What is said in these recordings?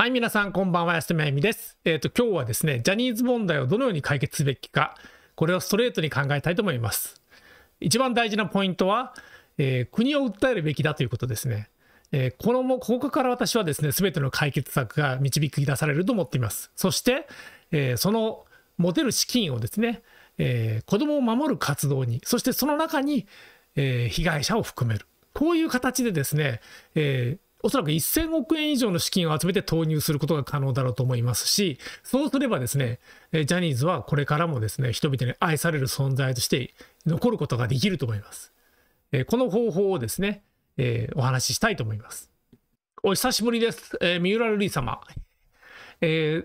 はい、皆さん、こんばんは、安田真由美です。えっ、ー、と、今日はですね、ジャニーズ問題をどのように解決すべきか、これをストレートに考えたいと思います。一番大事なポイントは、えー、国を訴えるべきだということですね。えー、このも、ここから私はですね、すべての解決策が導き出されると思っています。そして、えその持てる資金をですね、え子供を守る活動に、そしてその中に、え被害者を含める。こういう形でですね、えー、おそらく1000億円以上の資金を集めて投入することが可能だろうと思いますし、そうすればですね、ジャニーズはこれからもですね、人々に愛される存在として残ることができると思います。この方法をですね、お話ししたいと思います。お久しぶりです。三浦瑠麗様。え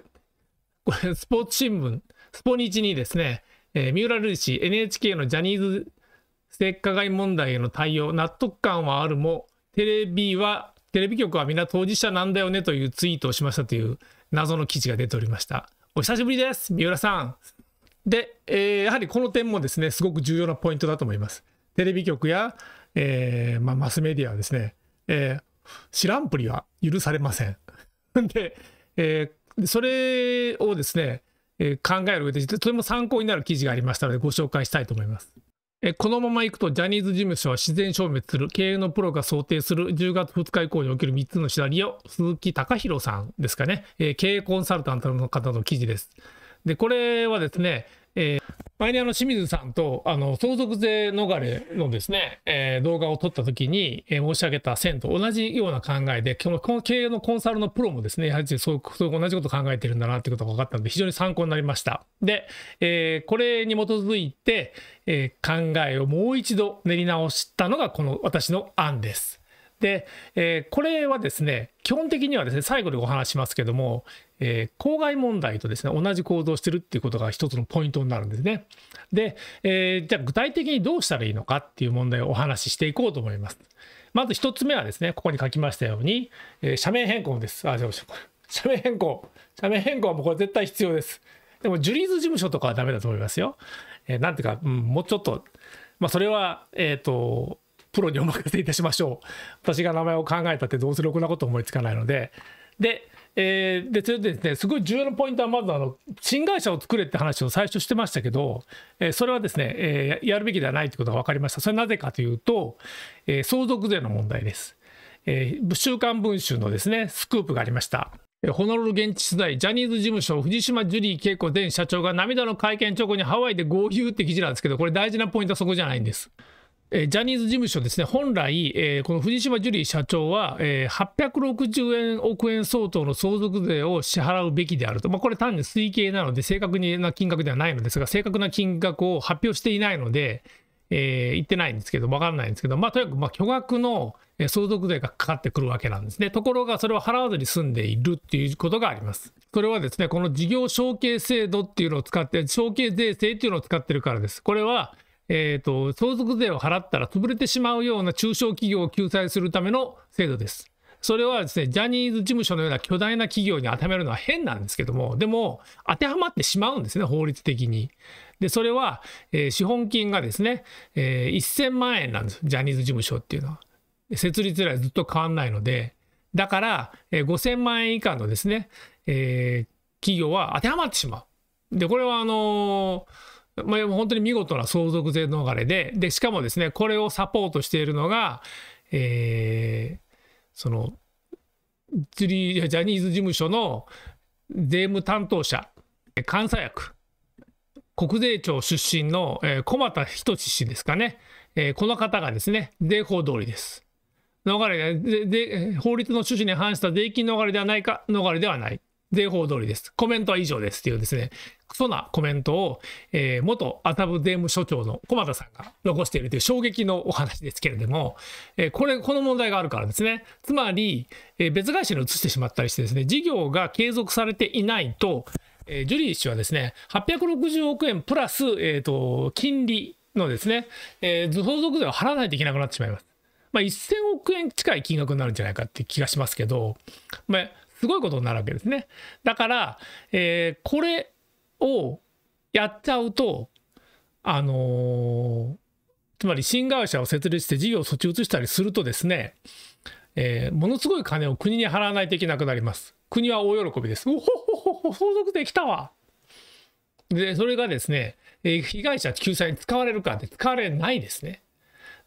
これ、スポーツ新聞、スポニチにですね、三浦瑠麗氏 NHK のジャニーズ性加害問題への対応、納得感はあるも、テレビはテレビ局はみんな当事者なんだよねというツイートをしましたという謎の記事が出ておりました。お久しぶりです、三浦さん。で、えー、やはりこの点もですね、すごく重要なポイントだと思います。テレビ局や、えー、まあ、マスメディアはですね、えー、知らんぷりは許されません。で、えー、それをですね、え考える上でとても参考になる記事がありましたのでご紹介したいと思います。このままいくとジャニーズ事務所は自然消滅する経営のプロが想定する10月2日以降における3つのシナリオ鈴木隆弘さんですかね、経営コンサルタントの方の記事ですでこれはですねえー、前にあの清水さんとあの相続税逃れのですね、えー、動画を撮った時に、えー、申し上げた線と同じような考えで、この経営のコンサルのプロもですね、やはりそうそう同じこと考えてるんだなということが分かったので、非常に参考になりました。で、えー、これに基づいて、えー、考えをもう一度練り直したのが、この私の案です。で、えー、これはですね、基本的にはですね、最後にお話しますけども、えー、公害問題とですね、同じ行動してるっていうことが一つのポイントになるんですね。で、えー、じゃあ具体的にどうしたらいいのかっていう問題をお話ししていこうと思います。まず一つ目はですね、ここに書きましたように、えー、社名変更です。あ、どうしよう。社名変更。社名変更はもうこれ絶対必要です。でも、ジュリーズ事務所とかはダメだと思いますよ。えー、なんていうか、うん、もうちょっと、まあ、それは、えっ、ー、と、プロにお任せいたしましょう。私が名前を考えたってどうせろくなこと思いつかないので。で、えー、でそれでですねすごい重要なポイントはまずあの新会社を作れって話を最初してましたけど、えー、それはですね、えー、やるべきではないということが分かりましたそれなぜかというと、え相続税の問題です、え週刊文春のですねスクープがありましたホノルル現地取材、ジャニーズ事務所、藤島ジュリー景子前社長が涙の会見直後にハワイで合流って記事なんですけど、これ大事なポイントはそこじゃないんです。ジャニーズ事務所ですね、本来、えー、この藤島ジュリー社長は、えー、860円億円相当の相続税を支払うべきであると、まあ、これ単に推計なので、正確な金額ではないのですが、正確な金額を発表していないので、えー、言ってないんですけど、分からないんですけど、まあ、とにかくま巨額の相続税がかかってくるわけなんですね。ところが、それを払わずに済んでいるっていうことがあります。それはですね、この事業承継制度っていうのを使って、承継税制っていうのを使ってるからです。これはえーと、相続税を払ったら潰れてしまうような中小企業を救済するための制度です。それはですね、ジャニーズ事務所のような巨大な企業に当てはめるのは変なんですけども、でも、当てはまってしまうんですね、法律的に。で、それは、えー、資本金がですね、えー、1000万円なんです、ジャニーズ事務所っていうのは。設立以来ずっと変わんないので、だから、えー、5000万円以下のですね、えー、企業は当てはまってしまう。で、これはあのーまあ、本当に見事な相続税逃れで、で、しかもですね、これをサポートしているのが、えー、その、ジャニーズ事務所の税務担当者、監査役、国税庁出身の、えー、小俣仁氏ですかね、えー、この方がですね、税法通りです。逃れで、で、法律の趣旨に反した税金逃れではないか、逃れではない。税法通りです。コメントは以上ですっていうですね、クソなコメントを、えー、元麻布税務署長の駒田さんが残しているという衝撃のお話ですけれども、えー、これ、この問題があるからですね。つまり、えー、別会社に移してしまったりしてですね、事業が継続されていないと、えー、ジュリー氏はですね、860億円プラス、えーと金利のですね、えー、相続税を払わないといけなくなってしまいます。まあ、1000億円近い金額になるんじゃないかって気がしますけど、まあすごいことになるわけですね。だから、えー、これをやっちゃうと、あのー、つまり新会社を設立して事業をそっち移したりするとですね、えー、ものすごい金を国に払わないといけなくなります。国は大喜びです。おほほほほ、相続できたわで、それがですね、えー、被害者救済に使われるかって使われないですね。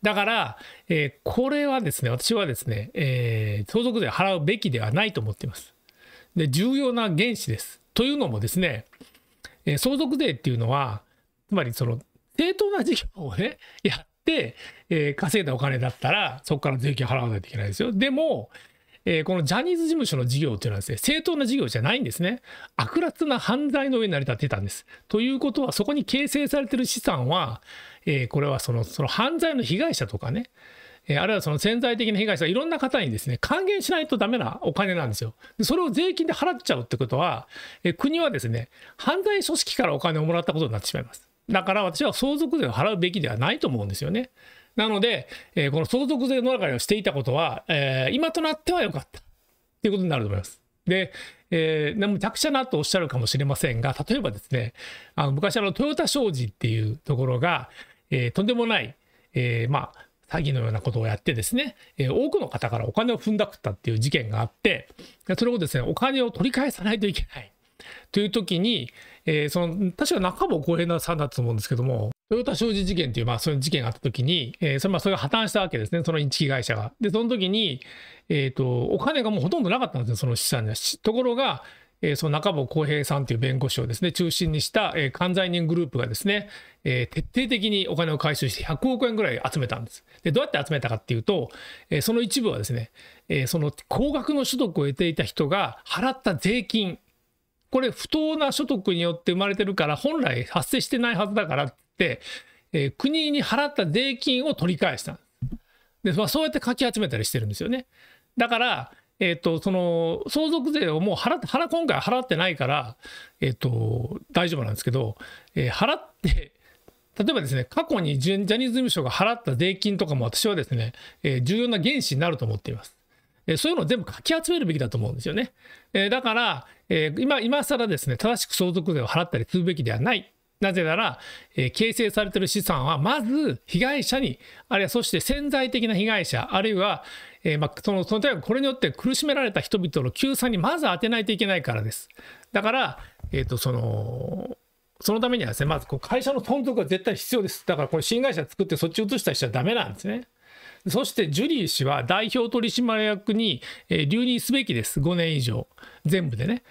だから、えー、これはですね、私はですね、えー、相続税払うべきではないと思っています。で、重要な原資です。というのもですね、えー、相続税っていうのは、つまりその、正当な事業をね、やって、えー、稼いだお金だったら、そこから税金払わないといけないですよ。でも、えー、このジャニーズ事務所の事業っていうのはですね、正当な事業じゃないんですね。悪辣な犯罪の上に成り立ってたんです。ということは、そこに形成されてる資産は、えー、これはそのその犯罪の被害者とかね、えあるいはその潜在的な被害者、いろんな方にですね、還元しないとダメなお金なんですよ。それを税金で払っちゃうってことは、え国はですね、犯罪組織からお金をもらったことになってしまいます。だから私は相続税を払うべきではないと思うんですよね。なので、えこの相続税の中にをしていたことは、え今となっては良かった。ということになると思います。で、えー、むちゃくちゃなとおっしゃるかもしれませんが、例えばですね、あの昔あの、トヨタ商事っていうところが、えー、とんでもない、えー、まあ、詐欺のようなことをやってですね、えー、多くの方からお金を踏んだくったっていう事件があって、それをですね、お金を取り返さないといけない。という時に、えー、その確か中坊浩平さんだと思うんですけども、トヨタ商事事件っていう、まあ、そういう事件があった時に、えー、それまあそれが破綻したわけですね、そのインチキ会社が。で、その時に、えーと、とお金がもうほとんどなかったんですよ、その資産には。ところが、えー、その中坊浩平さんという弁護士をですね中心にした、えー、関西人グループがですね、えー、徹底的にお金を回収して100億円ぐらい集めたんです。でどうやって集めたかっていうと、えー、その一部はですね、えー、その高額の所得を得ていた人が払った税金これ不当な所得によって生まれてるから本来発生してないはずだからって、えー、国に払った税金を取り返したんです。で、まあ、そうやってかき集めたりしてるんですよね。だからえっ、ー、と、その、相続税をもう払って、払、今回払ってないから、えっ、ー、と、大丈夫なんですけど、えー、払って、例えばですね、過去にジャニーズ事務所が払った税金とかも私はですね、え重要な原資になると思っています。えそういうのを全部かき集めるべきだと思うんですよね。えだから、え今、今更ですね、正しく相続税を払ったりするべきではないなぜなら、えー、形成されている資産はまず被害者に、あるいはそして潜在的な被害者、あるいは、えー、まあ、その、その点はこれによって苦しめられた人々の救済にまず当てないといけないからです。だから、えっ、ー、と、その、そのためにはですね、まずこう会社の存続は絶対必要です。だからこれ新会社作ってそっち移したりしちゃだめなんですね。そしてジュリー氏は代表取締役に留任すべきです。5年以上。全部でね。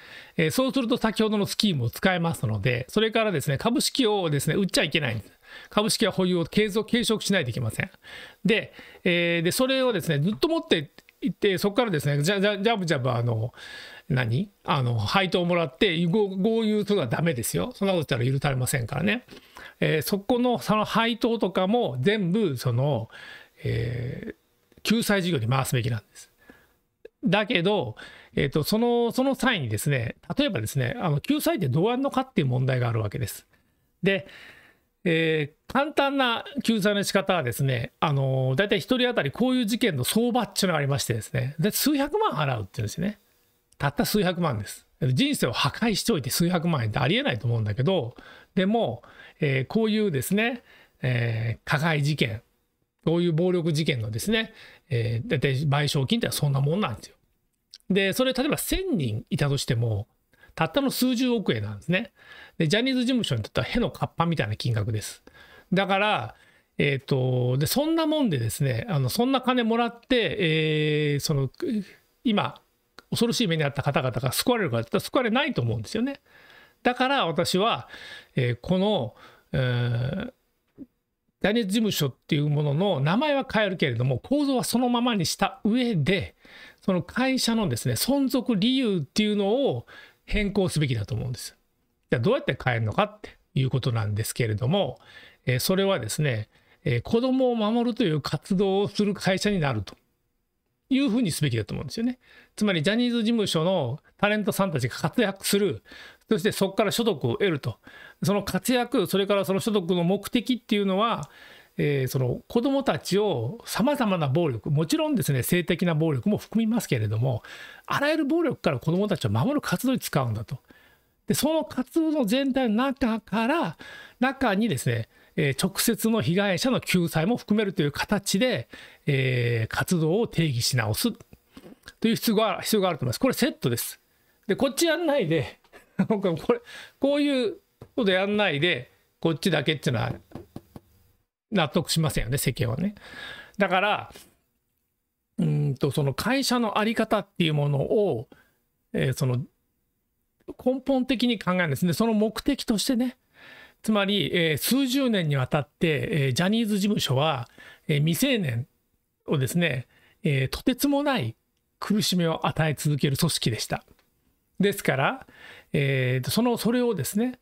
そうすると先ほどのスキームを使えますので、それからですね、株式をですね、売っちゃいけないんです。株式は保有を継続、継承しないといけません。で、えー、でそれをですね、ずっと持っていって、そこからですね、じゃじゃじゃぶじゃぶ、あの、何あの、配当をもらって、合流するのはダメですよ。そんなこと言ったら許されませんからね。えー、そこの、その配当とかも全部、その、えー、救済事業に回すべきなんです。だけど、えーと、とそのその際にですね、例えばですね、あの救済ってどうやるのかっていう問題があるわけです。で、えー、簡単な救済の仕方はですね、あのー、大体1人当たりこういう事件の相場っていうのがありましてですね、で数百万払うっていうんですね。たった数百万です。人生を破壊しておいて数百万円ってありえないと思うんだけど、でも、えー、こういうですね、えー、加害事件、こういう暴力事件のですね、えー、大体賠償金ってのはそんなもんなんですよ。で、それ例えば1000人いたとしても、たったの数十億円なんですね。で、ジャニーズ事務所にとっては、へのかっぱみたいな金額です。だから、えーと、とでそんなもんでですねあのそんな金もらって、えー、その今恐ろしい目に遭った方々が救われるかって救われないと思うんですよね。だから私は、えー、この、えー、ジャニーズ事務所っていうものの名前は変えるけれども構造はそのままにした上でその会社のですね存続理由っていうのを変更すべきだと思うんです。じゃあどうやって変えるのかっていうことなんですけれども、えそれはですね、え子供を守るという活動をする会社になるというふうにすべきだと思うんですよね。つまりジャニーズ事務所のタレントさんたちが活躍する、そしてそこから所得を得ると。その活躍、それからその所得の目的っていうのは、えー、その子どもたちをさまざまな暴力もちろんですね性的な暴力も含みますけれどもあらゆる暴力から子どもたちを守る活動に使うんだと。でその活動の全体の中から中にですね、えー、直接の被害者の救済も含めるという形で、えー、活動を定義し直すという必要が必要があると思います。これセットです。でこっちやんないで これこういうことやんないでこっちだけっていうのは納得しませんよね、世間はね。だから、うんと、その会社の在り方っていうものを、えー、その、根本的に考えるんですね。その目的としてね。つまり、えー、数十年にわたって、えー、ジャニーズ事務所は、え未成年をですね、えとてつもない苦しみを与え続ける組織でした。ですから、えー、そのそれをですね、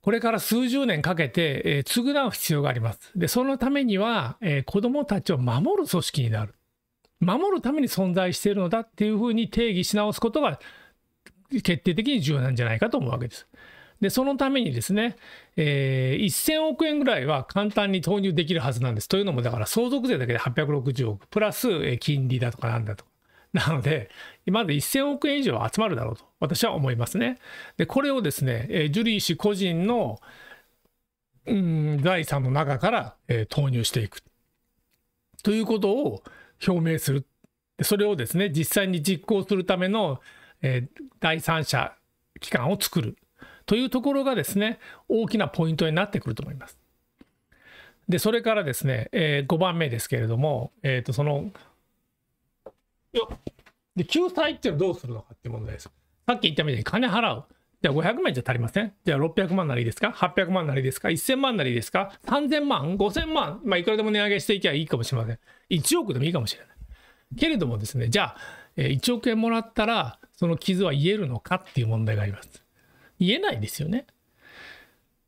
これから数十年かけて、えー、償う必要があります。で、そのためには、えー、子どもたちを守る組織になる。守るために存在しているのだっていうふうに定義し直すことが決定的に重要なんじゃないかと思うわけです。で、そのためにですね、えー、1000億円ぐらいは簡単に投入できるはずなんです。というのも、だから相続税だけで860億、プラス金利だとかなんだとか。なので、まず1000億円以上集まるだろうと私は思いますね。で、これをですね、ジュリー氏個人の、うん、財産の中から、えー、投入していくということを表明する。でそれをですね、実際に実行するための、えー、第三者機関を作るというところがですね、大きなポイントになってくると思います。で、それからですね、えー、5番目ですけれども、えー、とそのよで、救済っていうのはどうするのかって問題です。さっき言ったみたいに金払う。じゃあ500万じゃ足りませんじゃあ600万なりですか ?800 万なりですか ?1000 万なりですか ?3000 万 ?5000 万まあ、いくらでも値上げしていけばいいかもしれません。1億でもいいかもしれない。けれどもですね、じゃあ、1億円もらったら、その傷は癒えるのかっていう問題があります。言えないですよね。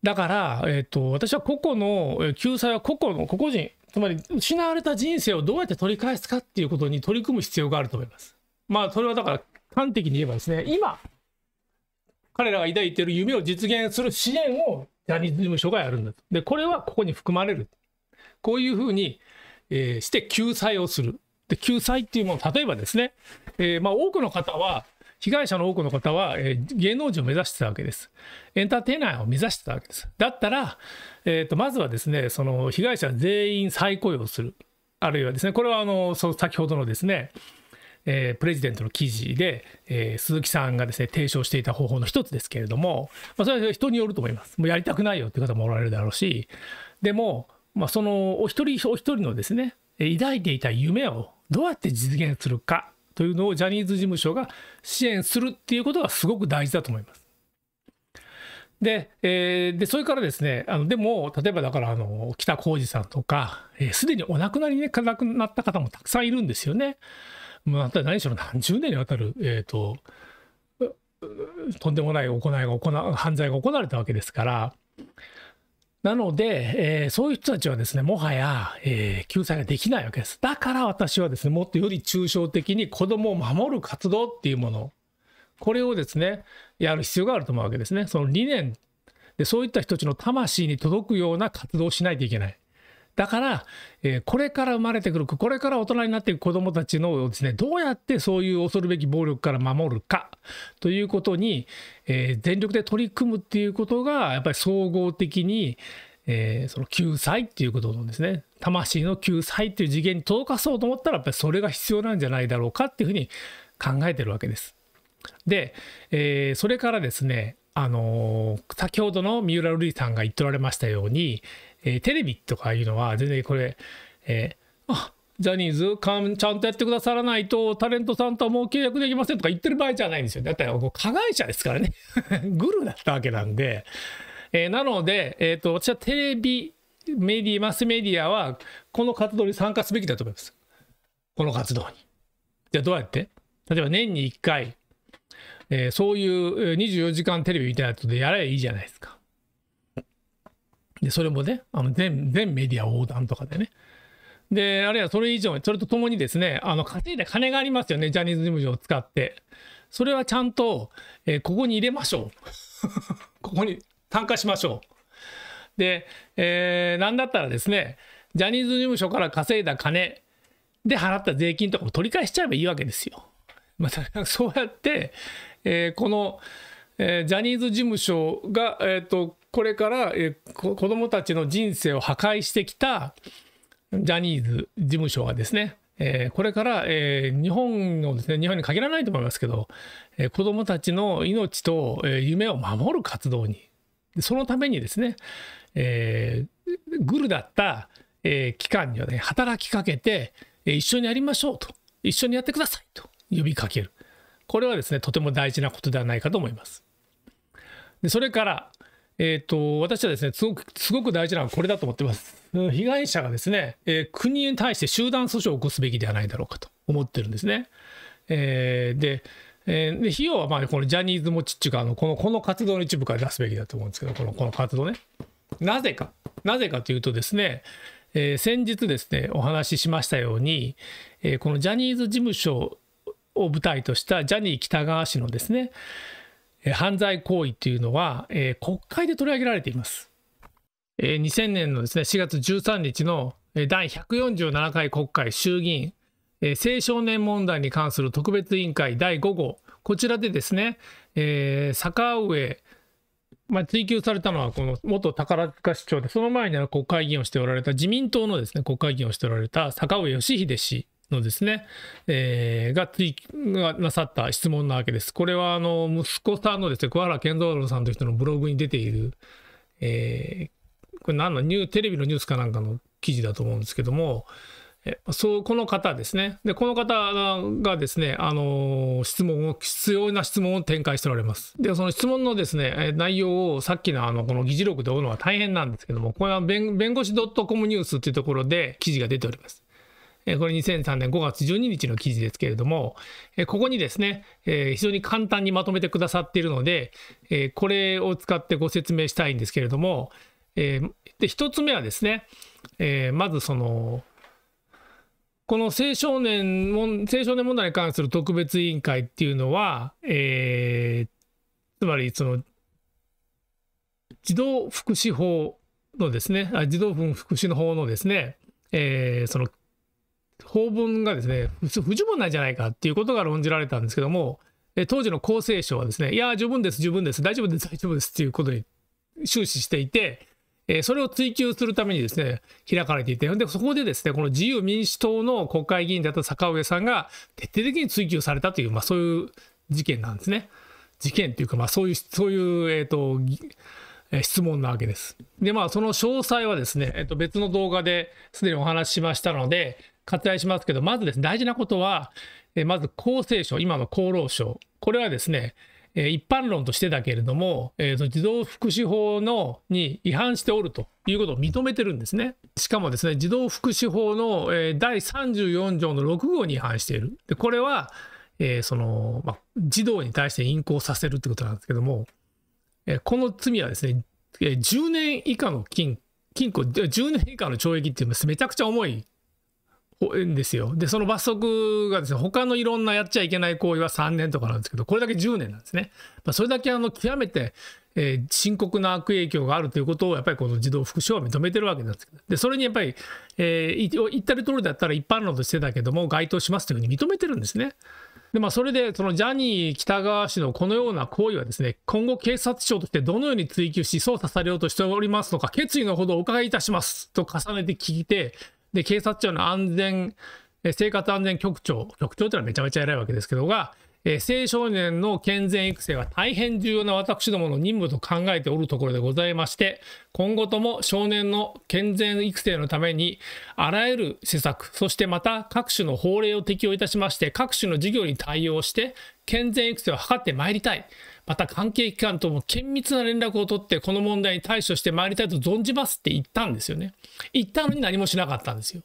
だから、えーと、と私は個々の救済は個々の個々人つまり失われた人生をどうやって取り返すかっていうことに取り組む必要があると思います。まあそれはだから端的に言えばですね、今、彼らが抱いている夢を実現する支援をジャニーズ事務所がやるんだと。で、これはここに含まれる。こういうふうに、えー、して救済をする。で、救済っていうもの、例えばですね、えー、まあ多くの方は、被害者の多くの方は、えー、芸能人を目指してたわけです。エンターテイナーを目指してたわけです。だったら、えーと、まずはですね、その被害者全員再雇用する。あるいはですね、これはあのその先ほどのですね、えー、プレジデントの記事で、えー、鈴木さんがですね提唱していた方法の一つですけれども、まあ、それは人によると思います。もうやりたくないよっていう方もおられるだろうし、でも、まあ、そのお一人お一人のですね、抱いていた夢をどうやって実現するかというのをジャニーズ事務所が支援するっていうことがすごく大事だと思います。で、えー、でそれからですね、あのでも、例えばだからあの北浩二さんとか、す、え、で、にお亡くなりに、ね、亡くなった方もたくさんいるんですよね。もう何しろ何十年にわたる、えーと、ととんでもない行いが行犯罪が行われたわけですから。なので、えー、そういう人たちはですね、もはや、えー、救済ができないわけです。だから私はですね、もっとより抽象的に子供を守る活動っていうもの、これをですね、やる必要があると思うわけですね。その理念で、そういった人たちの魂に届くような活動をしないといけない。だから、えー、これから生まれてくる、これから大人になっていく子どもたちのですね、どうやってそういう恐るべき暴力から守るかということに、えー、全力で取り組むっていうことが、やっぱり総合的に、えー、その救済っていうことのですね、魂の救済っていう次元に届かそうと思ったら、やっぱりそれが必要なんじゃないだろうかっていうふうに考えてるわけです。で、えそれからですね、あの先ほどの三浦瑠麗さんが言っておられましたように、えー、テレビとかいうのは全然これ、えー、あジャニーズかんちゃんとやってくださらないとタレントさんとはもう契約できませんとか言ってる場合じゃないんですよ。だって加害者ですからね グルだったわけなんで、えー、なので、えーと、私はテレビメディアマスメディアはこの活動に参加すべきだと思います。この活動に。じゃあどうやって例えば年に1回、えー、そういう24時間テレビみたいなやつでやればいいじゃないですか。で、それもね、あの全全メディア横断とかでね。で、あるいはそれ以上、それとともにですね、あの稼いだ金がありますよね、ジャニーズ事務所を使って。それはちゃんと、えー、ここに入れましょう。ここに参加しましょう。で、えー、なんだったらですね、ジャニーズ事務所から稼いだ金で払った税金とかも取り返しちゃえばいいわけですよ。まそうやって、えー、この、えー、ジャニーズ事務所が、えーとこれから、えー、子どもたちの人生を破壊してきたジャニーズ事務所はですね、えー、これから、えー、日本のですね日本に限らないと思いますけど、えー、子どもたちの命と、え夢を守る活動にそのためにですね、えグルだった、え機関にはね働きかけて、え一緒にやりましょうと一緒にやってくださいと呼びかけるこれはですねとても大事なことではないかと思います。でそれからえーと、私はですねすごく、すごく大事なのはこれだと思ってます。被害者がですね、えー、国に対して集団訴訟を起こすべきではないだろうかと思ってるんですね。えー、で、えー、で費用はまあこのジャニーズ持ちっていうかあのこの、この活動の一部から出すべきだと思うんですけど、このこの活動ね。なぜか、なぜかというとですね、えー、先日ですね、お話ししましたように、えー、このジャニーズ事務所を舞台としたジャニー喜多川氏のですね、犯罪行為というのは、えー、国会で取り上げられています。えー、2000年のですね4月13日の第147回国会衆議院、えー、青少年問題に関する特別委員会第5号こちらでですね、えー、坂上、まあ、追及されたのはこの元宝塚市長でその前に国会議員をしておられた自民党のですね国会議員をしておられた坂上義秀氏のですね、えー、がいがなさった質問なわけです。これはあの息子さんのですね、小原健三郎さんという人のブログに出ている、えー、これ何のニュテレビのニュースかなんかの記事だと思うんですけども、えそうこの方ですね。で、この方がですね、あの質問を、必要な質問を展開しておられます。で、その質問のですね、内容をさっきのあのこの議事録で追うのは大変なんですけども、これは弁弁護士 .com ニュースっていうところで記事が出ております。これ2003年5月12日の記事ですけれども、ここにですね、非常に簡単にまとめてくださっているので、これを使ってご説明したいんですけれども、で1つ目はですね、まずその、この青少年青少年問題に関する特別委員会っていうのは、えー、つまりその児童福祉法のですね、あ児童福祉の法のですね、えー、その法文がですね、不十分なんじゃないかっていうことが論じられたんですけども、え当時の厚生省はですね、いや、十分です、十分です、大丈夫です、大丈夫ですっていうことに終始していて、えそれを追求するためにですね、開かれていて、で、そこでですね、この自由民主党の国会議員だった坂上さんが徹底的に追及されたという、まあそういう事件なんですね。事件というか、まあそういう、そういう、えっ、ー、と、質問なわけです。で、まあ、その詳細はですね、えっと、別の動画ですでにお話ししましたので、割愛しますけど、まずですね、大事なことは、えまず厚生省、今の厚労省、これはですね、え一般論としてだけれども、えー、児童福祉法のに違反しておるということを認めてるんですね。しかもですね、児童福祉法の、え第34条の6号に違反している。でこれは、えー、その、ま児童に対して淫行させるってことなんですけども、えこの罪はですね、え10年以下の禁禁錮、10年以下の懲役っていうめちゃくちゃ重いですよ。で、その罰則がですね、他のいろんなやっちゃいけない行為は3年とかなんですけど、これだけ10年なんですね。まあ、それだけあの極めて、えー、深刻な悪影響があるということを、やっぱりこの児童福祉は認めてるわけなんですけど、で、それにやっぱり、えー、言ったり通りだったら一般論としてだけども、該当しますというふうに認めてるんですね。で、まあ、それで、そのジャニー喜多川氏のこのような行為はですね、今後警察庁としてどのように追及し、捜査されようとしておりますのか、決意のほどお伺いいたしますと重ねて聞いて、で、警察庁の安全、生活安全局長、局長ってのはめちゃめちゃ偉いわけですけどが、えー、青少年の健全育成は大変重要な私どもの任務と考えておるところでございまして、今後とも少年の健全育成のために、あらゆる施策、そしてまた各種の法令を適用いたしまして、各種の事業に対応して、健全育成を図ってまいりたい。また関係機関とも緊密な連絡を取って、この問題に対処してまいりたいと存じますって言ったんですよね。言ったのに何もしなかったんですよ。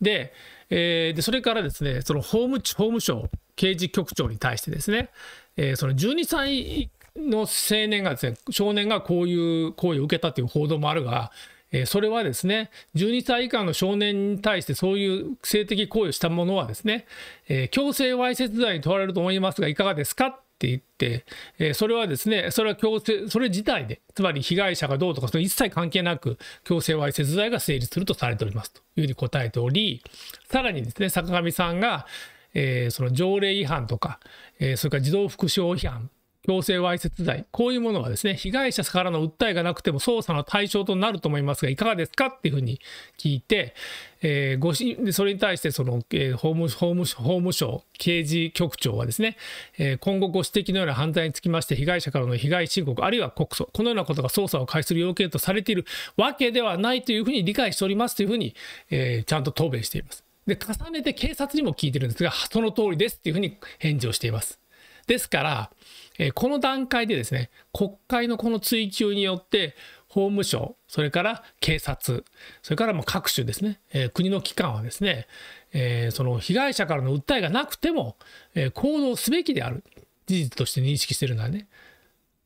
で、えー、でそれからですね、その法務法務省刑事局長に対してですね、えー、その12歳の青年がですね、少年がこういう行為を受けたという報道もあるが、えー、それはですね、12歳以下の少年に対してそういう性的行為をしたものはですね、えー、強制わいせつ罪に問われると思いますが、いかがですかって言って、えー、それはですね、それは強制、それ自体で、つまり被害者がどうとか、その一切関係なく、強制わいせつ罪が成立するとされておりますというふうに答えており、さらにですね、坂上さんが、えー、その条例違反とか、えー、それから児童福祉法違反強制わいせつ罪、こういうものはですね、被害者からの訴えがなくても捜査の対象となると思いますが、いかがですかっていうふうに聞いて、えー、ごしそれに対してその、えー、法務法務法務省刑事局長はですね、えー、今後ご指摘のような犯罪につきまして被害者からの被害申告あるいは告訴このようなことが捜査を開始する要件とされているわけではないというふうに理解しておりますというふうに、えー、ちゃんと答弁しています。で重ねて警察にも聞いてるんですがその通りですっていうふうに返事をしています。ですからえこの段階でですね国会のこの追及によって法務省それから警察それからも各種ですね、え国の機関はですね、えその被害者からの訴えがなくても、え行動すべきである事実として認識してるんだね。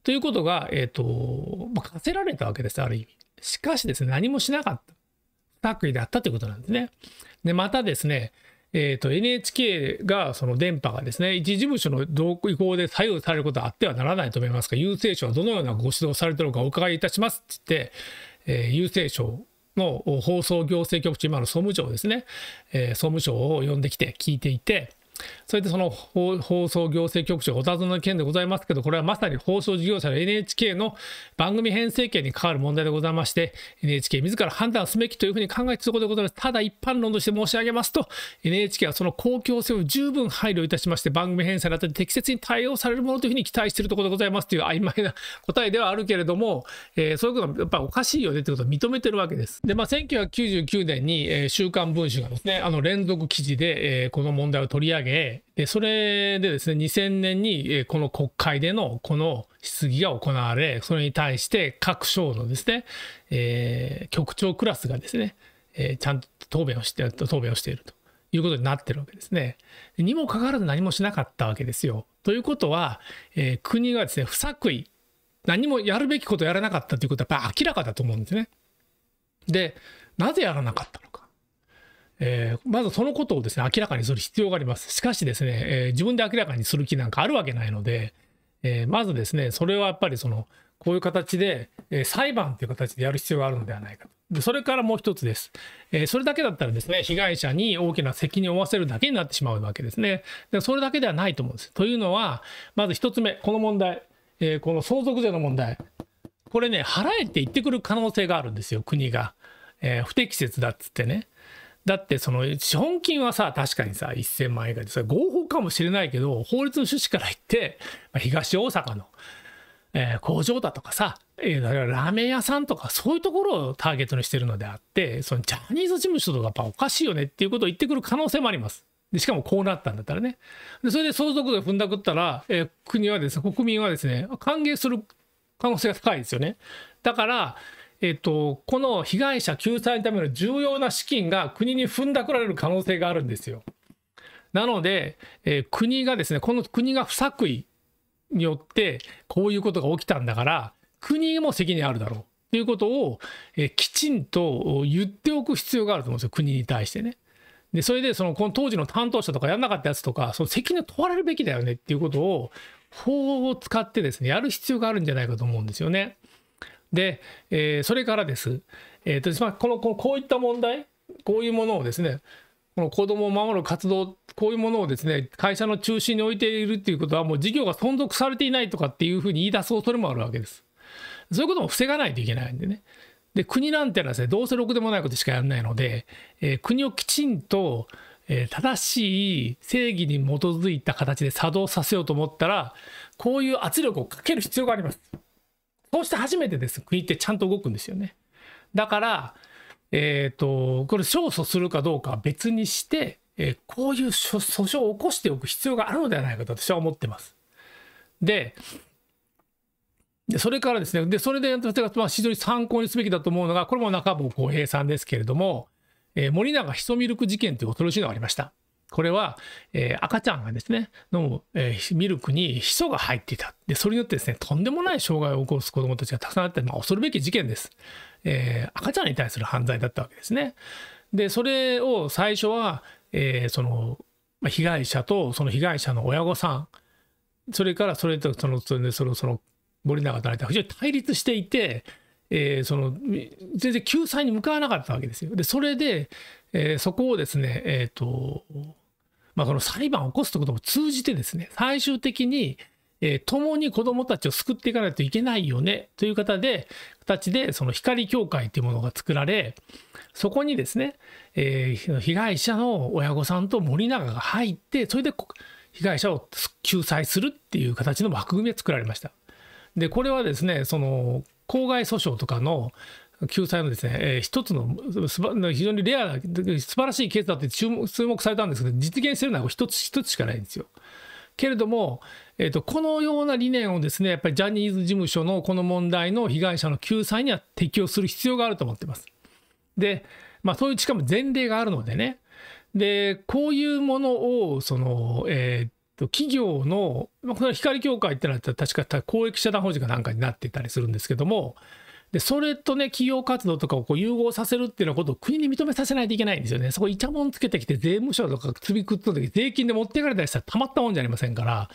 ということが、えーとま課せられたわけですある意味。しかしですね何もしなかった。不作為あったということなんですね。でまたですねえーと、NHK がその電波がですね、一事務所の意向で左右されることはあってはならないと思いますが、郵政省はどのようなご指導されてるのかお伺いいたしますって言って、えー、郵政省の放送行政局長、今の総務省ですね、えー、総務省を呼んできて聞いていて、それでその放送行政局長、お尋ねの件でございますけど、これはまさに放送事業者の NHK の番組編成権に関わる問題でございまして、NHK 自ら判断すべきというふうに考えているところでございます。ただ一般論として申し上げますと、NHK はその公共性を十分配慮いたしまして、番組編成にあたて適切に対応されるものというふうに期待しているところでございますという曖昧な答えではあるけれども、えー、そういうことはやっぱりおかしいよねということを認めてるわけです。で、まあ、1999年に、えー、週刊文春がですね、あの連続記事で、えー、この問題を取り上げげでそれでですね2000年にこの国会でのこの質疑が行われそれに対して各省のですね、えー、局長クラスがですね、えー、ちゃんと答弁をして答弁をしているということになってるわけですね。にもかかわらず何もしなかったわけですよ。ということは、えー、国がですね不作為何もやるべきことやらなかったということはやっぱり明らかだと思うんですね。でなぜやらなかったのか。えー、まずそのことをですね、明らかにする必要があります。しかしですね、えー、自分で明らかにする気なんかあるわけないので、えー、まずですね、それはやっぱりその、こういう形で、え裁判という形でやる必要があるのではないかと。でそれからもう一つです、えそれだけだったらですね、被害者に大きな責任を負わせるだけになってしまうわけですね。でそれだけではないと思うんです。というのは、まず一つ目、この問題、えこの相続税の問題、これね、払えって言ってくる可能性があるんですよ、国が。え不適切だっつってね。だってその資本金はさ、確かにさ、1000万円以下で、それ合法かもしれないけど、法律の趣旨から言って、まあ、東大阪の、えー、工場だとかさ、えー、かラーメン屋さんとかそういうところをターゲットにしてるのであって、そのジャニーズ事務所とかやっぱおかしいよねっていうことを言ってくる可能性もあります。でしかもこうなったんだったらね。でそれで相続税踏んだくったら、えー、国はですね、国民はですね、歓迎する可能性が高いですよね。だから、えっと、この被害者救済のための重要な資金が国に踏んだくられる可能性があるんですよ。なので、えー、国がですね、この国が不作為によってこういうことが起きたんだから、国も責任あるだろうということを、えー、きちんと言っておく必要があると思うんですよ、国に対してね。で、それでそのこの当時の担当者とかやんなかったやつとか、その責任を問われるべきだよねっていうことを法を使ってですね、やる必要があるんじゃないかと思うんですよね。で、えー、それからです、えーとまあ、このこのこういった問題、こういうものをですね、この子どもを守る活動、こういうものをですね、会社の中心に置いているっていうことは、もう事業が存続されていないとかっていうふうに言い出す恐れもあるわけです。そういうことも防がないといけないんでね。で、国なんてのはですね、どうせろくでもないことしかやらないので、えー、国をきちんと、えー、正しい正義に基づいた形で作動させようと思ったら、こういう圧力をかける必要があります。そうして初めてです国ってちゃんと動くんですよね。だから、えーと、これ勝訴するかどうかは別にして、えー、こういう訴訟を起こしておく必要があるのではないかと私は思ってます。でそれからですね、でそれで私が非常に参考にすべきだと思うのが、これも中坊浩平さんですけれども、えー、森永ひそミルク事件という恐ろしいのがありました。これは、えー、赤ちゃんがですね、飲む、えー、ミルクにヒ素が入っていた。で、それによってですね、とんでもない障害を起こす子供たちがたくさんあって、まあ、恐るべき事件です。えー、赤ちゃんに対する犯罪だったわけですね。で、それを最初は、えその、被害者とその被害者の親御さん、それからそれとその、その、その、その森永と成田非常に対立していて、えー、その全然救済に向かわなかったわけですよ。でそれで、えー、そこをですね、えーとまあ、この裁判を起こすということも通じてですね、最終的に、えー、共に子どもたちを救っていかないといけないよねという方で形でその光協会というものが作られそこにですね、えー、被害者の親御さんと森永が入ってそれで被害者を救済するっていう形の枠組みが作られました。でこれはですねその公害訴訟とかの救済のですね、えー、一つの非常にレアな素晴らしいケースだって注目注目されたんですけど実現するのは一つ一つしかないんですよ。けれども、えーと、このような理念をですねやっぱりジャニーズ事務所のこの問題の被害者の救済には適用する必要があると思ってます。で、まあ、そういうしかも前例があるのでねでこういうものをその、えー企業の、まあ、この光協会ってのは確か公益社団法人かなんかになっていたりするんですけども、で、それとね、企業活動とかをこう融合させるっていうようなことを国に認めさせないといけないんですよね。そこいちゃもんつけてきて、税務署とか積みくっついて、税金で持っていかれたりしたらたまったもんじゃありませんから、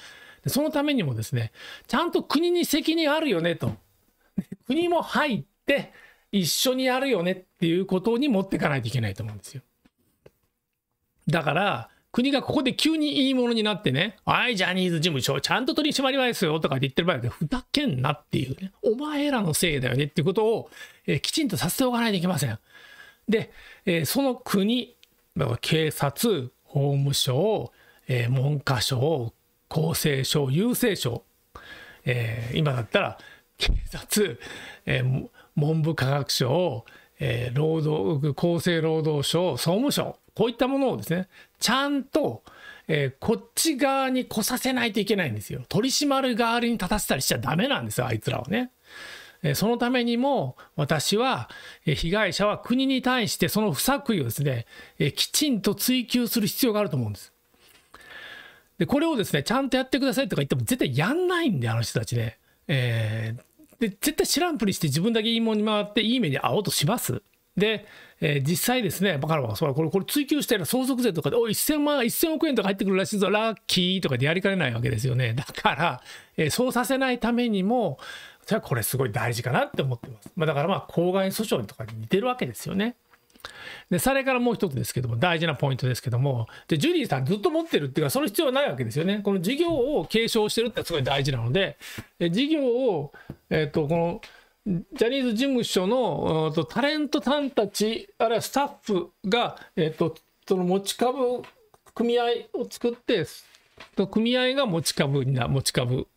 そのためにもですね、ちゃんと国に責任あるよねと。国も入って、一緒にやるよねっていうことに持っていかないといけないと思うんですよ。だから、国がここで急にいいものになってね、はい、ジャニーズ事務所、ちゃんと取り締まりますよとかって言ってる場合で、ふざけんなっていうね、お前らのせいだよねっていうことを、えー、きちんとさせておかないといけません。で、えー、その国、警察、法務省、えー、文科省、厚生省、郵政省、えー、今だったら警察、えー、文部科学省、えー、労働厚生労働省、総務省、こういったものをですね、ちゃんと、えー、こっち側に来させないといけないんですよ。取り締まる代わりに立たせたりしちゃダメなんですよ、あいつらをね。そのためにも私は被害者は国に対してその不作為をですねきちんと追求する必要があると思うんです。でこれをですねちゃんとやってくださいとか言っても絶対やんないんであの人たちね。えー、で絶対知らんぷりして自分だけいいもんに回っていい目に遭おうとします。でえー、実際ですね、バカラはれこれこれ追求したら相続税とかで、おい、1000万、1000億円とか入ってくるらしいぞ、ラッキーとかでやりかねないわけですよね。だから、えー、そうさせないためにも、私はこれすごい大事かなって思ってます。まあ、だからまあ、公害訴訟とかに似てるわけですよね。でそれからもう一つですけども大事なポイントですけどもでジュリーさんずっと持ってるっていうかその必要はないわけですよねこの事業を継承してるってすごい大事なので事業を、えー、とこのジャニーズ事務所のタレントさんたち、あるいはスタッフが、えっと、その持ち株組合を作って、組合が持ち株にな、持ち株、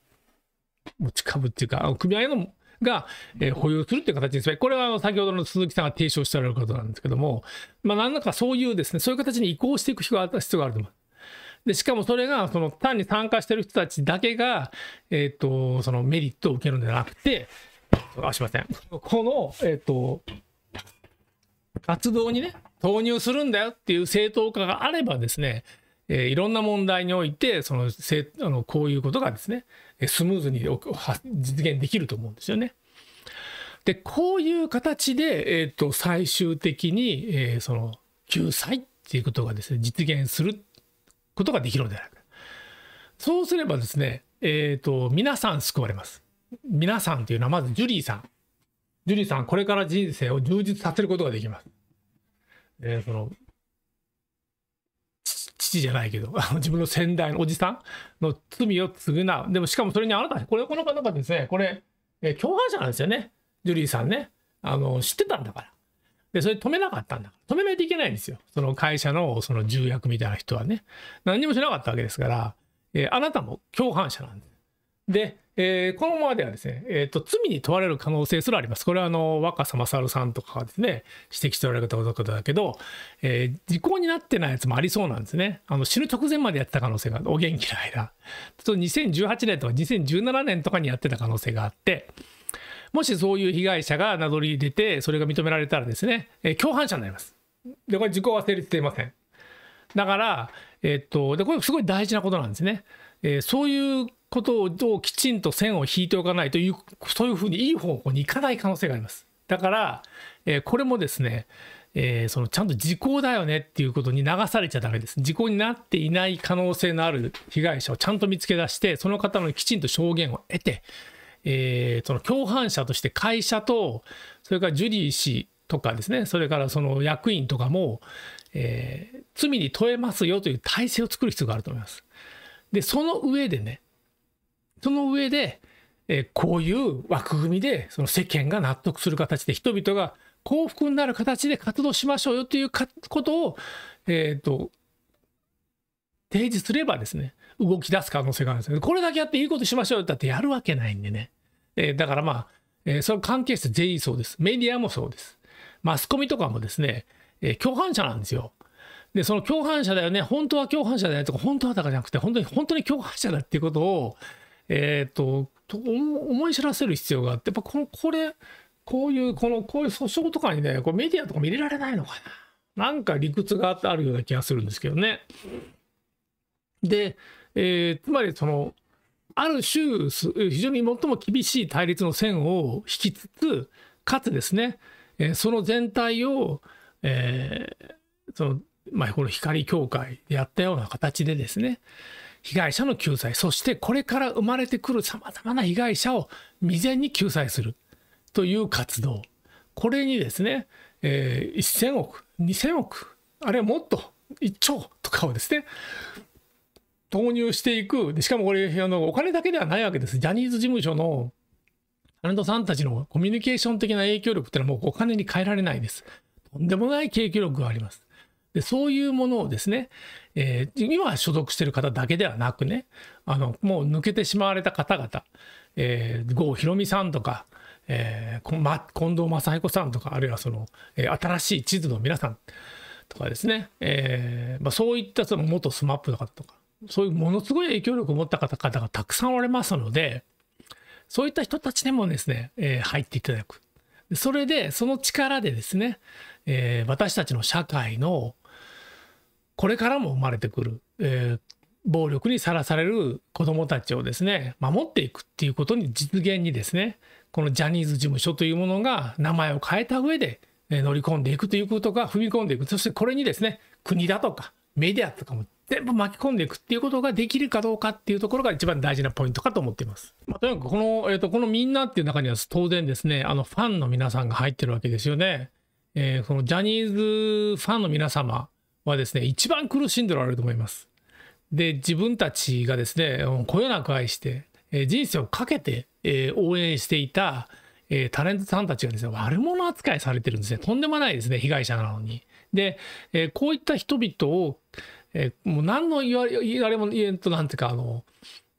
持ち株っていうか、組合のが、えー、保有するという形ですね。これは先ほどの鈴木さんが提唱しておられることなんですけども、まあ、何らかそういうですね、そういう形に移行していく必要があると思います。でしかもそれがその単に参加してる人たちだけが、えーと、とそのメリットを受けるんじゃなくてあ、すいません。この、えっと、活動にね、投入するんだよっていう正当化があればですね、えー、いろんな問題において、そのせあのこういうことがですね、スムーズに実現できると思うんですよね。で、こういう形で、えーと、最終的に、えー、その救済っていうことがですね、実現することができるのではないか。そうすればですね、えーと皆さん救われます。皆さんっていうのはまずジュリーさん。ジュリーさん、これから人生を充実させることができます。えー、その、父じゃないけど、自分の先代のおじさんの罪を償う。でもしかもそれにあなた、これ、この方がですね、これ、えー、共犯者なんですよね。ジュリーさんね。あの、知ってたんだから。で、それ止めなかったんだから。止めないといけないんですよ。その会社のその重役みたいな人はね。何にもしなかったわけですから、えー、あなたも共犯者なんです。で、えー、このままではですね、えーと、罪に問われる可能性すらあります。これはあの若狭勝さんとかですね、指摘しておられたことだけど、えー、時効になってないやつもありそうなんですね。あの死ぬ直前までやってた可能性がお元気な間。ちょっと2018年とか2017年とかにやってた可能性があって、もしそういう被害者が名乗り出て、それが認められたらですね、えー、共犯者になります。で、これ時効は成立していません。だから、えー、っと、で、これすごい大事なことなんですね。えー、そういうことをきちんと線を引いておかないというそういうふうにいい方向に行かない可能性があります。だから、えー、これもですね、えー、そのちゃんと時効だよねっていうことに流されちゃダメです。時効になっていない可能性のある被害者をちゃんと見つけ出して、その方のきちんと証言を得て、えー、その共犯者として会社と、それからジュリー氏とかですね、それからその役員とかも、えー、罪に問えますよという体制を作る必要があると思います。で、その上でね、その上で、えー、こういう枠組みでその世間が納得する形で人々が幸福になる形で活動しましょうよということを、えーと、提示すればですね動き出す可能性があるんですけどこれだけやっていいことしましょうよってっやるわけないんでね、えー、だからまあ、えー、その関係者全員そうですメディアもそうですマスコミとかもですね、えー、共犯者なんですよでその共犯者だよね本当は共犯者だよとか本当はだからじゃなくて本当に本当に共犯者だっていうことをえっ、ー、と、思い知らせる必要があって、やっぱこの、これ、こういう、この、こういう訴訟とかにね、こうメディアとか見れられないのかな。なんか理屈があるような気がするんですけどね。で、えー、つまりその、ある種、非常に最も厳しい対立の線を引きつつ、かつですね、えー、その全体を、えー、その、まあ、この光協会でやったような形でですね、被害者の救済、そしてこれから生まれてくる様々な被害者を未然に救済するという活動。これにですね、えー、1000億、2000億、あるいはもっと1兆とかをですね、投入していく。しかもこれ、あの、お金だけではないわけです。ジャニーズ事務所のタレントさんたちのコミュニケーション的な影響力ってのはもうお金に変えられないです。とんでもない景気力があります。で、そういうものをですね、えー、今所属してる方だけではなくね、あの、もう抜けてしまわれた方々、えー、郷ひろみさんとか、えー近藤正彦さんとか、あるいはその、えー、新しい地図の皆さんとかですね、えーまあ、そういったその元 SMAP の方とか、そういうものすごい影響力を持った方々がたくさんおりれますので、そういった人たちでもですね、えー、入っていただく。それで、その力でですね、えー、私たちの社会の、これからも生まれてくる、えー、暴力にさらされる子どもたちをですね守っていくっていうことに実現にですねこのジャニーズ事務所というものが名前を変えた上で乗り込んでいくということが踏み込んでいくそしてこれにですね国だとかメディアとかも全部巻き込んでいくっていうことができるかどうかっていうところが一番大事なポイントかと思っています。まあ、とにかくこの、えーと、このみんなっていう中には当然ですね、あのファンの皆さんが入ってるわけですよね。えー、そのジャニーズファンの皆様、はですね、一番苦しんでおられると思います。で、自分たちがですね、こよなく愛して、え人生をかけて、え応援していた、えタレントさんたちがですね、悪者扱いされてるんですね。とんでもないですね、被害者なのに。で、えこういった人々を、えもう何の言われも言えんと、なんていうか、あの、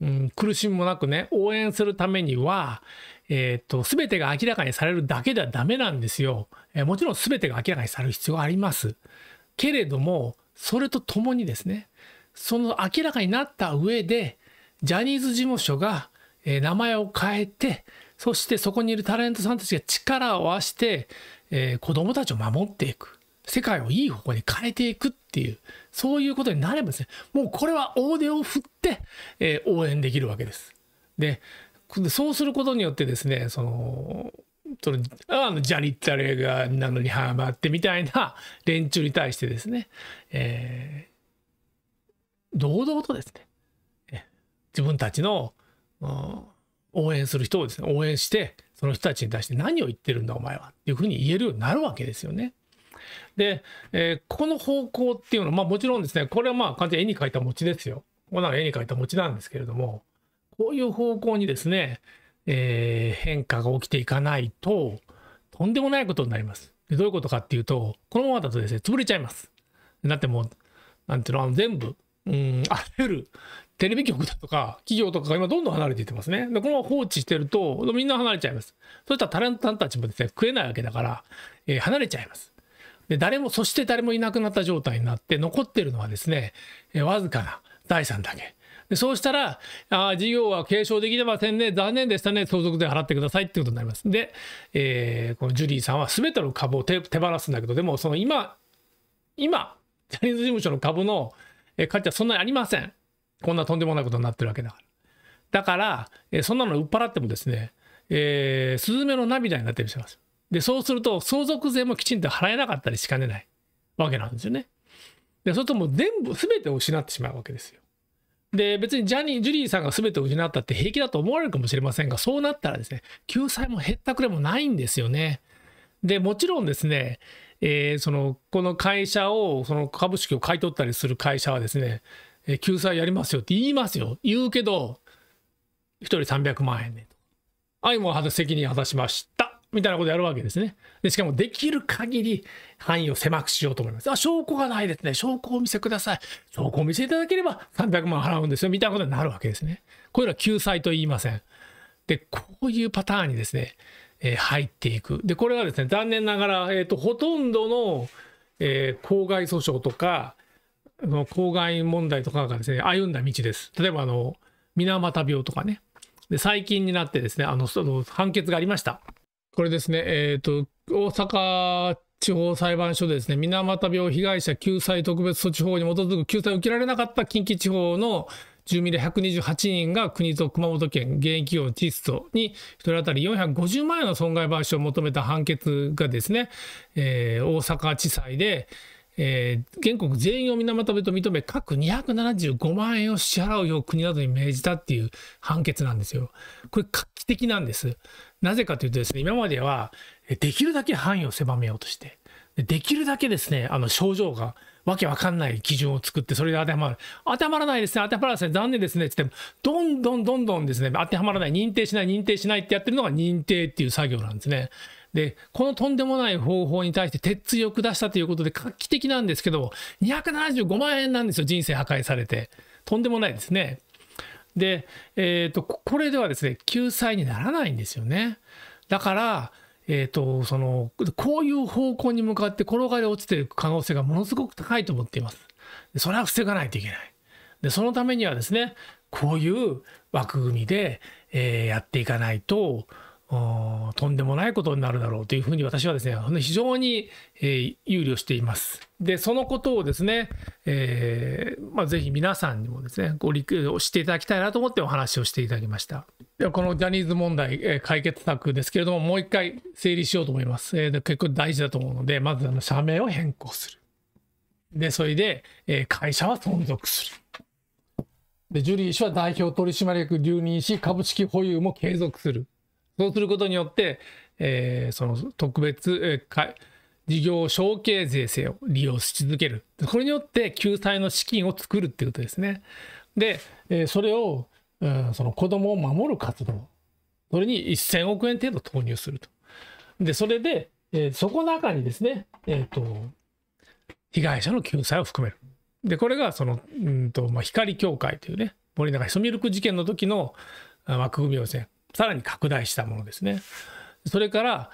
うん、苦しみもなくね、応援するためには、えっ、ー、と、全てが明らかにされるだけではダメなんですよ。えー、もちろん全てが明らかにされる必要があります。けれどもそれとともにですねその明らかになった上でジャニーズ事務所が、え名前を変えてそしてそこにいるタレントさんたちが力を合わせて、えー、子供たちを守っていく。世界をいい方向に変えていくっていう、そういうことになればですね、もうこれは大手を振って、えー、応援できるわけです。で、そうすることによってですね、その、そのあのジャニタレがなのにハマってみたいな 連中に対してですね、えー、堂々とですね自分たちの応援する人をですね応援してその人たちに対して何を言ってるんだお前はっていうふうに言えるようになるわけですよね。で、えー、ここの方向っていうのは、まあ、もちろんですねこれはまあ完全に絵に描いた餅ですよ。ここなら絵に描いた餅なんですけれどもこういう方向にですねえー、変化が起きていかないと、とんでもないことになります。でどういうことかっていうと、このままだとですね、潰れちゃいます。だってもう、なんていうの、あの全部、うん、あらゆるテレビ局だとか企業とかが今どんどん離れていってますね。で、このまま放置してると、みんな離れちゃいます。そうしたらタレントさんたちもですね、食えないわけだから、えー、離れちゃいます。で、誰も、そして誰もいなくなった状態になって、残ってるのはですね、えー、わずかな財産だけ。でそうしたら、あ事業は継承できませんね、残念でしたね、相続税払ってくださいってことになります。で、えー、このジュリーさんはすべての株を手手放すんだけど、でもその今、今、ジャニーズ事務所の株の価値はそんなにありません。こんなとんでもないことになってるわけだから。だから、えそんなの売っ払ってもですね、えー、スズメの涙になっるりします。で、そうすると、相続税もきちんと払えなかったりしかねないわけなんですよね。で、そうするともう全部、すべてを失ってしまうわけですよ。で、別にジャニー、ジュリーさんが全てを失ったって平気だと思われるかもしれませんが、そうなったらですね、救済も減ったくれもないんですよね。で、もちろんですね、えー、その、この会社を、その株式を買い取ったりする会社はですね、えー、救済やりますよって言いますよ。言うけど、1人300万円ねと。はい、もう責任果たしましみたいなことやるわけですね。で、しかもできる限り範囲を狭くしようと思います。あ、証拠がないですね。証拠をお見せください。証拠をお見せいただければ300万払うんですよ。みたいなことになるわけですね。こういうのは救済と言いません。で、こういうパターンにですね、えー、入っていく。で、これはですね、残念ながら、えっ、ー、と、ほとんどの、えー、公害訴訟とか、の公害問題とかがですね、歩んだ道です。例えば、あの、水俣病とかね。で、最近になってですね、あの、その判決がありました。これですね、えー、と、大阪地方裁判所ですね、水俣病被害者救済特別措置法に基づく救済を受けられなかった近畿地方の住民で128人が国と熊本県現役業チストに1人当たり450万円の損害賠償を求めた判決がですね、えー、大阪地裁で、えー、原告全員を水俣病と認め、各275万円を支払うよう国などに命じたっていう判決なんですよ。これ画期的なんです。なぜかというとですね、今まではできるだけ範囲を狭めようとして、できるだけですね、あの症状がわけわかんない基準を作って、それで当てはまる。当てはまらないですね、当てはまらないですね、残念ですね、つって、どんどんどんどんですね、当てはまらない、認定しない、認定しないってやってるのが認定っていう作業なんですね。で、このとんでもない方法に対して鉄槌を下したということで画期的なんですけど、275万円なんですよ、人生破壊されて。とんでもないですね。で、えっ、ー、と、これではですね、救済にならないんですよね。だから、えっ、ー、と、その、こういう方向に向かって転がり落ちていく可能性がものすごく高いと思っています。でそれは防がないといけない。で、そのためにはですね、こういう枠組みで、えー、やっていかないと、とんでもないことになるだろうというふうに私はですね非常に、えー、憂慮しています。でそのことをですね、えーまあ、ぜひ皆さんにもですねご理解をしていただきたいなと思ってお話をしていただきましたではこのジャニーズ問題、えー、解決策ですけれどももう一回整理しようと思います、えー、で結構大事だと思うのでまずあの社名を変更するでそれで、えー、会社は存続するでジュリー氏は代表取締役留任し株式保有も継続するそうすることによって、えー、その特別、えー、事業承継税制を利用し続ける。これによって救済の資金を作るっていうことですね。で、えー、それを、うん、その子供を守る活動。それに1000億円程度投入すると。で、それで、えー、そこの中にですね、えっ、ー、と、被害者の救済を含める。で、これがその、うんと、まあ、光協会というね、森永ひそミルク事件の時の枠組みをですね、さらに拡大したものですね。それから、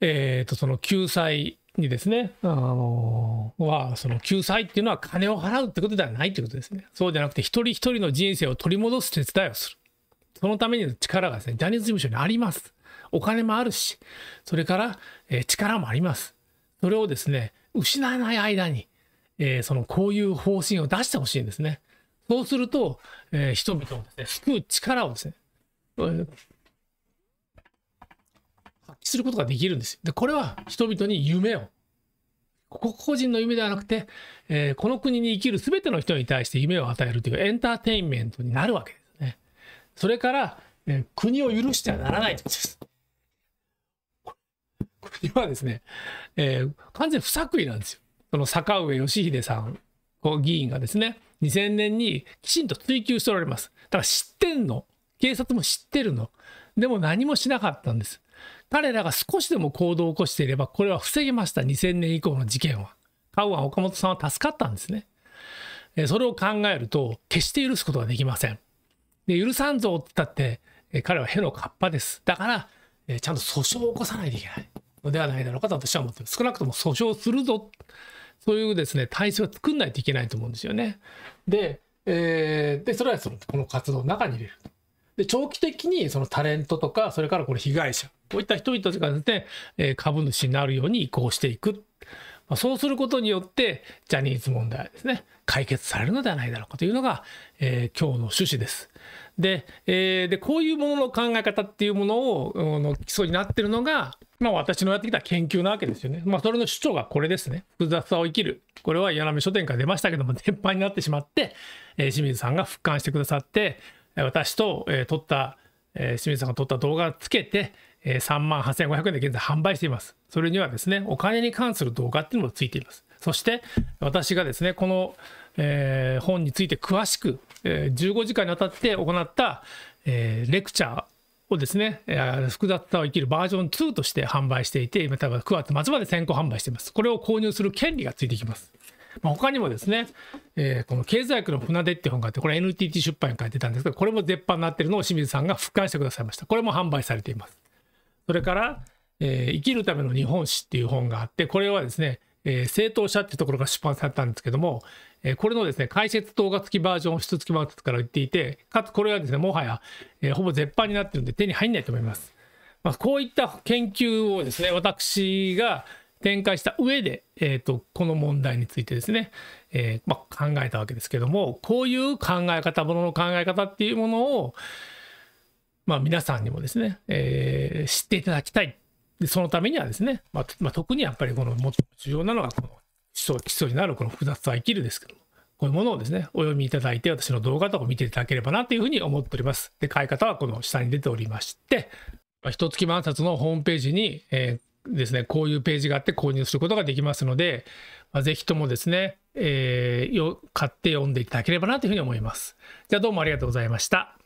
えー、とその救済にですね、あのー、はその救済っていうのは金を払うってことではないということですね。そうじゃなくて一人一人の人生を取り戻す手伝いをする。そのためにの力がですね、ジャニーズ事務所にあります。お金もあるし、それから、えー、力もあります。それをですね、失わない間に、えー、そのこういう方針を出してほしいんですね。そうすると、えー、人々をですね、救う力をですね、発揮することができるんです。よ。で、これは人々に夢を、ここ個人の夢ではなくて、えー、この国に生きる全ての人に対して夢を与えるというエンターテインメントになるわけですね。それから、えー、国を許してはならないということです。国はですね、えー、完全不作為なんですよ。その坂上義秀さん、議員がですね、2000年にきちんと追及しておられます。ただ、てんの警察も知ってるの。でも何もしなかったんです。彼らが少しでも行動を起こしていれば、これは防げました、2000年以降の事件は。カウアン・岡本さんは助かったんですね。それを考えると、決して許すことができません。で許さんぞって言ったって、彼はへのかっぱです。だから、ちゃんと訴訟を起こさないといけないのではないだろうかと私は思っています。少なくとも訴訟するぞ。そういうですね、体制を作んないといけないと思うんですよね。で、えー、でそれはそのこの活動の中に入れると。で長期的にそのタレントとか、それからこれ被害者、こういった人々がですね、え株主になるように移行していく。まそうすることによって、ジャニーズ問題ですね、解決されるのではないだろうかというのが、えー、今日の趣旨です。で、えー、でこういうものの考え方っていうものをの基礎になってるのが、まあ、私のやってきた研究なわけですよね。まあ、それの主張がこれですね。複雑さを生きる。これは柳波書店から出ましたけども、全般になってしまって、えー、清水さんが復刊してくださって、私と、えー、撮った、えー、清水さんが撮った動画をつけて、えー、3万8500円で現在販売しています。それにはですね、お金に関する動画っていうのもついています。そして私がですね、この、えー、本について詳しく、えー、15時間にわたって行った、えー、レクチャーをですね、えー、複雑さを生きるバージョン2として販売していて、今多分9月末まで先行販売しています。これを購入する権利がついてきます。まあ、他にもですね、えー、この経済学の船出って本があって、これ NTT 出版に書いてたんですけど、これも絶版になってるのを清水さんが復刊してくださいました。これも販売されています。それから、えー、生きるための日本史っていう本があって、これはですね、えー、政党者っていうところが出版されたんですけども、えー、これのですね、解説動画付きバージョン、を付きバージョンから言っていて、かつこれはですね、もはや、えー、ほぼ絶版になってるんで手に入んないと思います。まあ、こういった研究をですね、私が、展開した上で、えーと、この問題についてですね、えー、まあ、考えたわけですけどもこういう考え方ものの考え方っていうものを、まあ、皆さんにもですね、えー、知っていただきたいでそのためにはですね、まあ、まあ、特にやっぱりこの最も重要なのがこの基礎基礎になるこの複雑さは生きるですけどもこういうものをですねお読みいただいて私の動画とかを見ていただければなというふうに思っておりますで買い方はこの下に出ておりまして一月万冊のホームページに、えーですね、こういうページがあって購入することができますので、まあ、ぜひともですね、えー、よ買って読んでいただければなというふうに思います。じゃあどうもありがとうございました。